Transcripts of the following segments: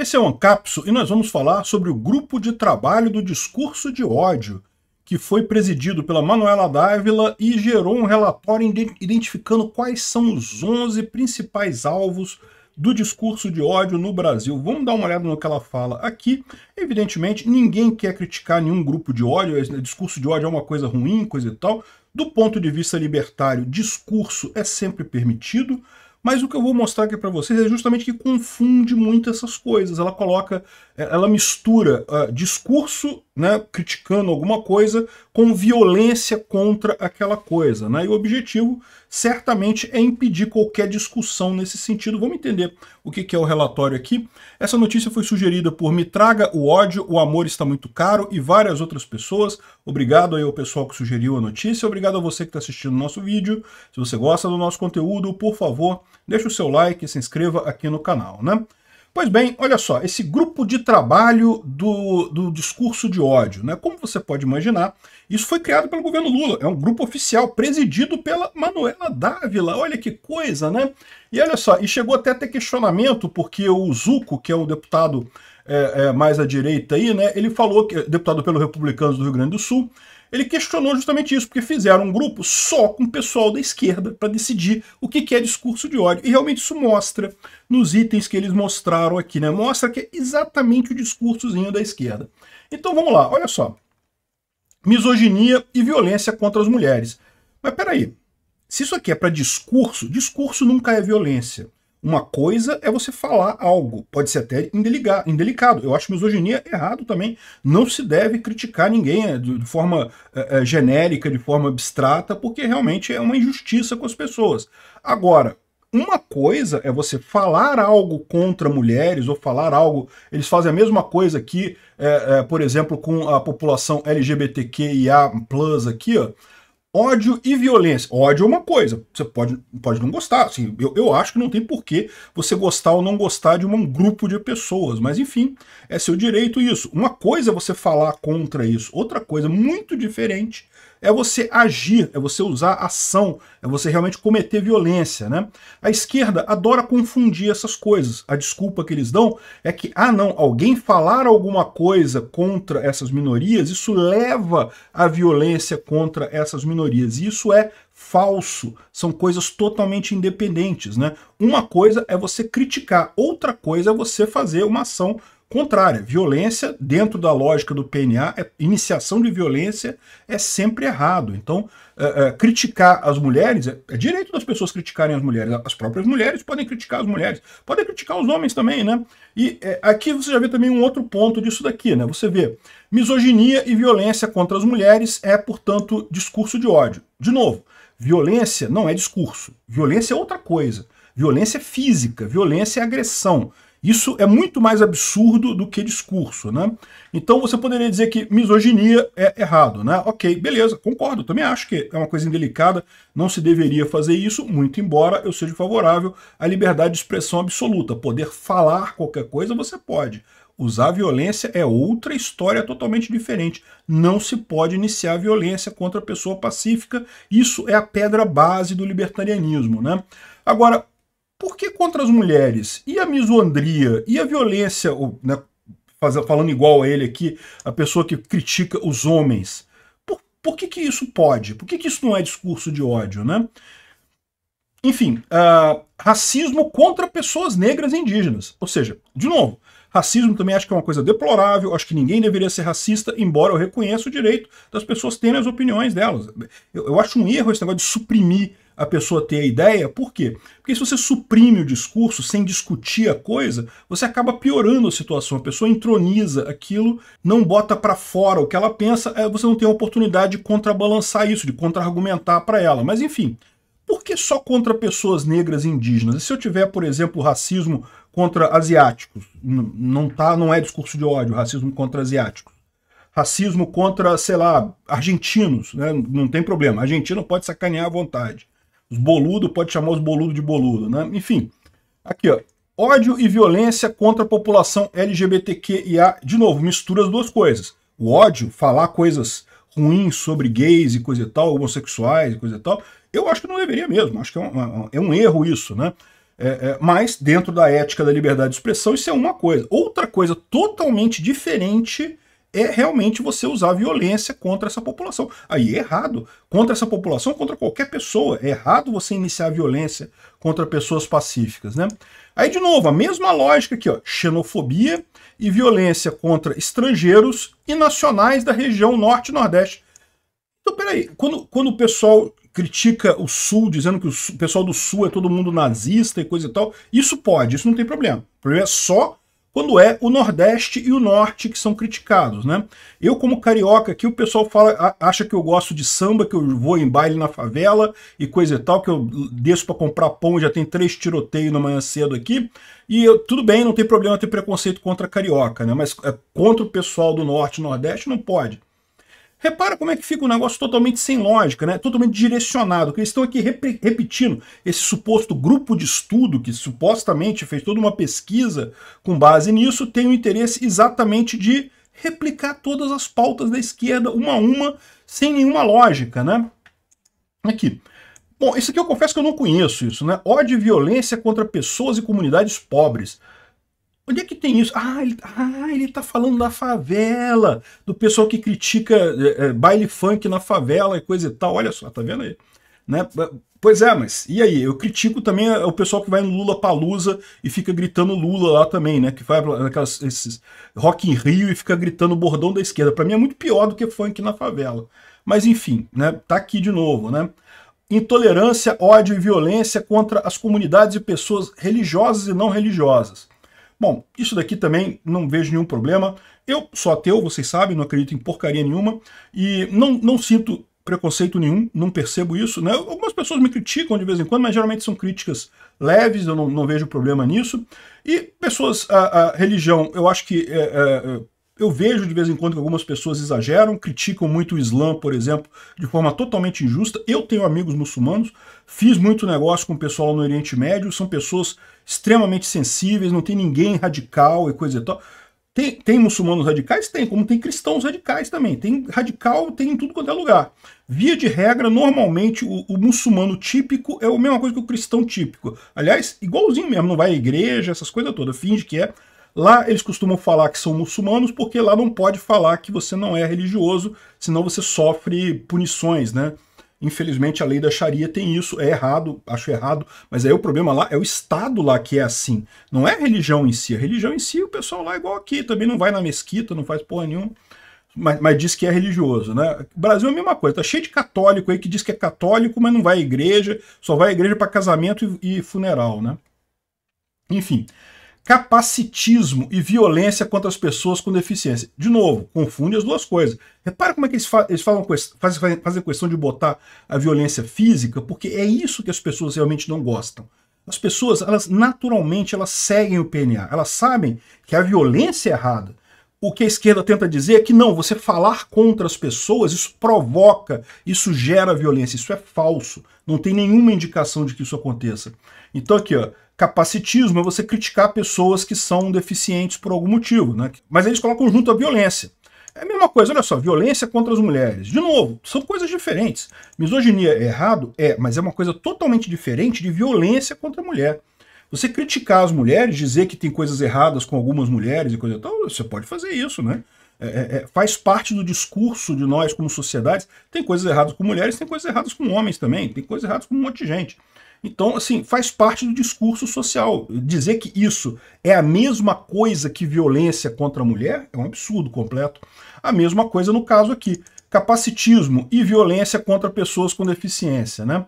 Esse é o Ancapso e nós vamos falar sobre o grupo de trabalho do discurso de ódio, que foi presidido pela Manuela Dávila e gerou um relatório identificando quais são os 11 principais alvos do discurso de ódio no Brasil. Vamos dar uma olhada no que ela fala aqui. Evidentemente, ninguém quer criticar nenhum grupo de ódio, né, discurso de ódio é uma coisa ruim, coisa e tal. Do ponto de vista libertário, discurso é sempre permitido. Mas o que eu vou mostrar aqui para vocês é justamente que confunde muito essas coisas. Ela coloca, é, ela mistura uh, discurso, né, criticando alguma coisa, com violência contra aquela coisa. Né? E o objetivo certamente é impedir qualquer discussão nesse sentido. Vamos entender o que é o relatório aqui. Essa notícia foi sugerida por Me Traga o Ódio, O Amor Está Muito Caro e várias outras pessoas. Obrigado aí ao pessoal que sugeriu a notícia, obrigado a você que está assistindo o nosso vídeo. Se você gosta do nosso conteúdo, por favor, deixe o seu like e se inscreva aqui no canal, né? Pois bem, olha só, esse grupo de trabalho do, do discurso de ódio, né? Como você pode imaginar, isso foi criado pelo governo Lula. É um grupo oficial presidido pela Manuela Dávila. Olha que coisa, né? E olha só, e chegou até a ter questionamento, porque o Zuco, que é o deputado é, é, mais à direita aí, né? Ele falou que, deputado pelo Republicanos do Rio Grande do Sul, ele questionou justamente isso, porque fizeram um grupo só com o pessoal da esquerda para decidir o que é discurso de ódio. E realmente isso mostra nos itens que eles mostraram aqui, né? Mostra que é exatamente o discursozinho da esquerda. Então vamos lá, olha só. Misoginia e violência contra as mulheres. Mas peraí, se isso aqui é para discurso, discurso nunca é violência. Uma coisa é você falar algo, pode ser até indelicado. Eu acho misoginia errado também. Não se deve criticar ninguém eh, de, forma é, genérica, de forma abstrata, porque realmente é uma injustiça com as pessoas. Agora, uma coisa é você falar algo contra mulheres ou falar algo. Eles fazem a mesma coisa aqui, é, é, por exemplo, com a população LGBTQIA, aqui, ó Ódio e violência. Ódio é uma coisa, você pode, pode não gostar. Assim, eu, eu acho que não tem porquê você gostar ou não gostar de um grupo de pessoas, mas enfim, é seu direito isso. Uma coisa é você falar contra isso, outra coisa muito diferente é você agir, é você usar ação, é você realmente cometer violência, né? A esquerda adora confundir essas coisas. A desculpa que eles dão é que, ah não, alguém falar alguma coisa contra essas minorias, isso leva à violência contra essas minorias. E isso é falso, são coisas totalmente independentes, né? Uma coisa é você criticar, outra coisa é você fazer uma ação contrária. Violência, dentro da lógica do PNA, é, iniciação de violência é sempre errado. Então, é, é, criticar as mulheres, é, é, direito das pessoas criticarem as mulheres. As próprias mulheres podem criticar as mulheres, podem criticar os homens também, né? E é, aqui você já vê também um outro ponto disso daqui, né? Você vê, misoginia e violência contra as mulheres é, portanto, discurso de ódio. De novo, violência não é discurso. Violência é outra coisa. Violência é física, violência é agressão. Isso é muito mais absurdo do que discurso, né? Então você poderia dizer que misoginia é errado, né? Ok, beleza, concordo, também acho que é uma coisa indelicada, não se deveria fazer isso, muito embora eu seja favorável à liberdade de expressão absoluta. Poder falar qualquer coisa você pode. Usar violência é outra história totalmente diferente. Não se pode iniciar violência contra a pessoa pacífica. Isso é a pedra base do libertarianismo, né? Agora, por que contra as mulheres? E a misandria? E a violência? Né, falando igual a ele aqui, a pessoa que critica os homens. Por, por que, que isso pode? Por que, que isso não é discurso de ódio, né? Enfim, uh, racismo contra pessoas negras e indígenas. Ou seja, de novo, racismo também acho que é uma coisa deplorável, acho que ninguém deveria ser racista, embora eu reconheça o direito das pessoas terem as opiniões delas. Eu, eu acho um erro esse negócio de suprimir a pessoa ter a ideia. Por quê? Porque se você suprime o discurso sem discutir a coisa, você acaba piorando a situação. A pessoa entroniza aquilo, não bota para fora o que ela pensa, é, você não tem a oportunidade de contrabalançar isso, de contra-argumentar para ela. Mas enfim, por que só contra pessoas negras e indígenas? E se eu tiver, por exemplo, racismo contra asiáticos? Não, tá, não é discurso de ódio, racismo contra asiáticos. Racismo contra, sei lá, argentinos, né? não tem problema. Argentino pode sacanear à vontade. Os boludo, pode chamar os boludo de boludo, né? Enfim, aqui, ó. Ódio e violência contra a população LGBTQIA. De novo, mistura as duas coisas. O ódio, falar coisas ruins sobre gays e coisa e tal, homossexuais e coisa e tal, eu acho que não deveria mesmo. Acho que é um, é um é erro isso, né? É, é, mas, dentro da ética da liberdade de expressão, isso é uma coisa. Outra coisa totalmente diferente é realmente você usar violência contra essa população. Aí é errado. Contra essa população, contra qualquer pessoa. É errado você iniciar violência contra pessoas pacíficas, né? Aí, de novo, a mesma lógica aqui, ó. Xenofobia e violência contra estrangeiros e nacionais da região norte e nordeste. Então, peraí. Quando, quando o pessoal critica o sul, dizendo que o, o pessoal do sul é todo mundo nazista e coisa e tal, isso pode, isso não tem problema. O problema é só quando é o Nordeste e o Norte que são criticados, né? Eu, como carioca aqui, o pessoal fala, acha que eu gosto de samba, que eu vou em baile na favela e coisa e tal, que eu desço para comprar pão, já tem três tiroteios na manhã cedo aqui. E eu, tudo bem, não tem problema ter preconceito contra carioca, né? Mas é, contra o pessoal do Norte e Nordeste não pode. Repara como é que fica um negócio totalmente sem lógica, né? totalmente direcionado, que eles estão aqui rep repetindo esse suposto grupo de estudo que supostamente fez toda uma pesquisa com base nisso, tem o interesse exatamente de replicar todas as pautas da esquerda, uma a uma, sem nenhuma lógica, né? Aqui. Bom, isso aqui eu confesso que eu não conheço isso, né? Ódio e violência contra pessoas e comunidades pobres. Onde é que tem isso? Ah, ele, ah, ele tá falando da favela, do pessoal que critica é, é baile funk na favela e coisa e tal. Olha só, tá vendo aí? Né? Pois é, mas e aí? Eu critico também é, o pessoal que vai no Lula Palusa e fica gritando Lula lá também, né? Que vai naquelas esses Rock em Rio e fica gritando bordão da esquerda. Para mim é muito pior do que funk na favela. Mas enfim, né? Tá aqui de novo, né? Intolerância, ódio e violência contra as comunidades e pessoas religiosas e não religiosas. Bom, isso daqui também não vejo nenhum problema. Eu sou ateu, vocês sabem, não acredito em porcaria nenhuma e não, não sinto preconceito nenhum, não percebo isso. Né? Algumas pessoas me criticam de vez em quando, mas geralmente são críticas leves, eu não, não vejo problema nisso. E pessoas, a, a religião, eu acho que é, é, é eu vejo de vez em quando que algumas pessoas exageram, criticam muito o Islã, por exemplo, de forma totalmente injusta. Eu tenho amigos muçulmanos, fiz muito negócio com o pessoal no Oriente Médio, são pessoas extremamente sensíveis, não tem ninguém radical e coisa e tal. Tem, tem, muçulmanos radicais? Tem, como tem cristãos radicais também. Tem radical, tem em tudo quanto é lugar. Via de regra, normalmente o, o, muçulmano típico é a mesma coisa que o cristão típico. Aliás, igualzinho mesmo, não vai à igreja, essas coisas todas, finge que é, Lá eles costumam falar que são muçulmanos, porque lá não pode falar que você não é religioso, senão você sofre punições, né? Infelizmente a lei da Sharia tem isso, é errado, acho errado, mas aí o problema lá é o Estado lá que é assim, não é a religião em si. A religião em si, o pessoal lá é igual aqui, também não vai na mesquita, não faz porra nenhuma, mas, mas diz que é religioso, né? O Brasil é a mesma coisa, tá cheio de católico aí que diz que é católico, mas não vai à igreja, só vai à igreja para casamento e, e funeral, né? Enfim, capacitismo e violência contra as pessoas com deficiência. De novo, confunde as duas coisas. Repara como é que eles, fa eles falam, fazem, fazem questão de botar a violência física, porque é isso que as pessoas realmente não gostam. As pessoas, elas naturalmente, elas seguem o PNA. Elas sabem que a violência é errada, o que a esquerda tenta dizer é que não, você falar contra as pessoas, isso provoca, isso gera violência, isso é falso. Não tem nenhuma indicação de que isso aconteça. Então aqui, ó, capacitismo é você criticar pessoas que são deficientes por algum motivo, né? Mas eles colocam junto a violência. É a mesma coisa, olha só, violência contra as mulheres. De novo, são coisas diferentes. Misoginia é errado? É, mas é uma coisa totalmente diferente de violência contra a mulher. Você criticar as mulheres, dizer que tem coisas erradas com algumas mulheres e coisa e tal, você pode fazer isso, né? É, é, é, faz parte do discurso de nós como sociedades. Tem coisas erradas com mulheres, tem coisas erradas com homens também, tem coisas erradas com um monte de gente. Então, assim, faz parte do discurso social. Dizer que isso é a mesma coisa que violência contra a mulher é um absurdo completo. A mesma coisa no caso aqui. Capacitismo e violência contra pessoas com deficiência, né?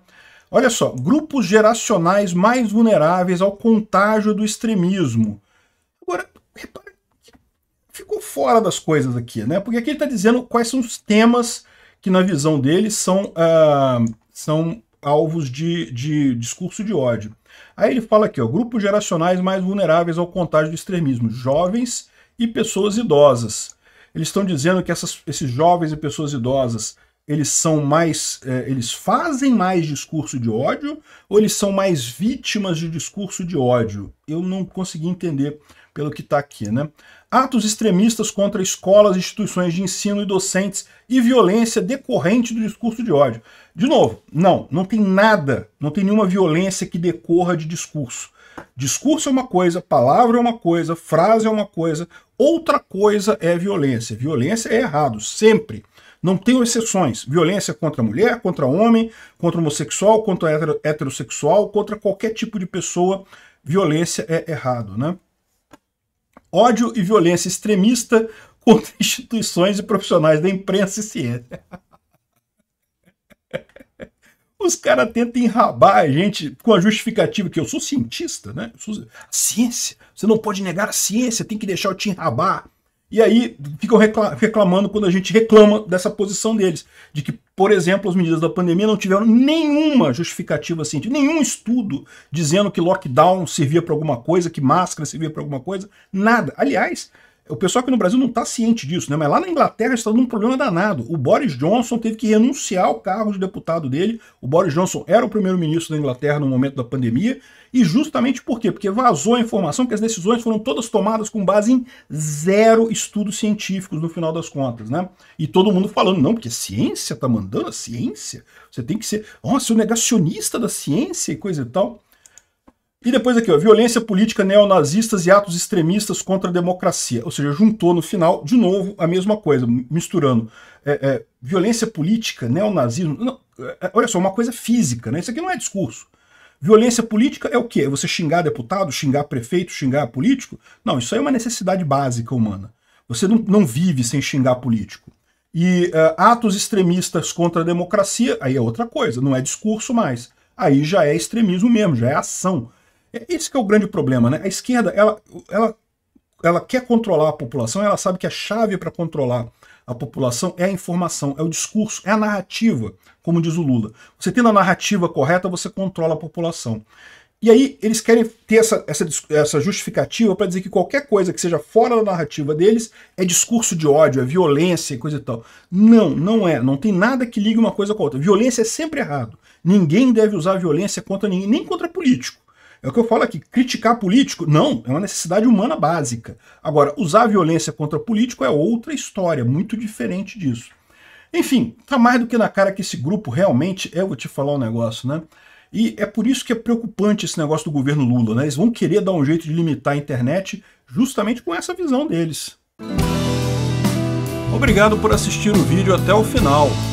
Olha só, grupos geracionais mais vulneráveis ao contágio do extremismo. Agora, repara, ficou fora das coisas aqui, né? Porque aqui ele está dizendo quais são os temas que, na visão dele, são, ah, são alvos de, de discurso de ódio. Aí ele fala aqui, ó, grupos geracionais mais vulneráveis ao contágio do extremismo, jovens e pessoas idosas. Eles estão dizendo que essas, esses jovens e pessoas idosas eles são mais, é, eles fazem mais discurso de ódio ou eles são mais vítimas de discurso de ódio? Eu não consegui entender pelo que está aqui, né? Atos extremistas contra escolas, instituições de ensino e docentes e violência decorrente do discurso de ódio. De novo, não, não tem nada, não tem nenhuma violência que decorra de discurso. Discurso é uma coisa, palavra é uma coisa, frase é uma coisa, outra coisa é violência. Violência é errado, sempre. Não tenho exceções. Violência contra mulher, contra homem, contra homossexual, contra heterossexual, contra qualquer tipo de pessoa, violência é errado, né? Ódio e violência extremista contra instituições e profissionais da imprensa e ciência. Os caras tentam enrabar a gente com a justificativa que eu sou cientista, né? Eu sou... Ciência, você não pode negar a ciência, tem que deixar eu te enrabar. E aí ficam reclamando quando a gente reclama dessa posição deles, de que, por exemplo, as medidas da pandemia não tiveram nenhuma justificativa científica, nenhum estudo dizendo que lockdown servia para alguma coisa, que máscara servia para alguma coisa, nada. Aliás, o pessoal aqui no Brasil não está ciente disso, né? Mas lá na Inglaterra está dando um problema danado. O Boris Johnson teve que renunciar ao cargo de deputado dele. O Boris Johnson era o primeiro-ministro da Inglaterra no momento da pandemia. E justamente por quê? Porque vazou a informação que as decisões foram todas tomadas com base em zero estudos científicos no final das contas, né? E todo mundo falando, não, porque a ciência tá mandando a ciência. Você tem que ser, nossa, o é negacionista da ciência e coisa e tal. E depois aqui, ó, violência política neonazistas e atos extremistas contra a democracia. Ou seja, juntou no final, de novo, a mesma coisa, misturando é, é, violência política, neonazismo. Não, é, é, olha só, uma coisa física, né? Isso aqui não é discurso. Violência política é o quê? você xingar deputado, xingar prefeito, xingar político? Não, isso aí é uma necessidade básica humana. Você não, não vive sem xingar político. E uh, atos extremistas contra a democracia, aí é outra coisa, não é discurso mais. Aí já é extremismo mesmo, já é ação esse é o grande problema, né? A esquerda, ela, ela, ela quer controlar a população, ela sabe que a chave para controlar a população é a informação, é o discurso, é a narrativa, como diz o Lula. Você tendo a narrativa correta, você controla a população. E aí eles querem ter essa, essa, essa justificativa para dizer que qualquer coisa que seja fora da narrativa deles é discurso de ódio, é violência e coisa e tal. Não, não é. Não tem nada que ligue uma coisa com a outra. Violência é sempre errado. Ninguém deve usar violência contra ninguém, nem contra político. É o que eu falo aqui, criticar político, não, é uma necessidade humana básica. Agora, usar violência contra político é outra história, muito diferente disso. Enfim, tá mais do que na cara que esse grupo realmente, eu vou te falar um negócio, né? E é por isso que é preocupante esse negócio do governo Lula, né? Eles vão querer dar um jeito de limitar a internet justamente com essa visão deles. Obrigado por assistir o vídeo até o final.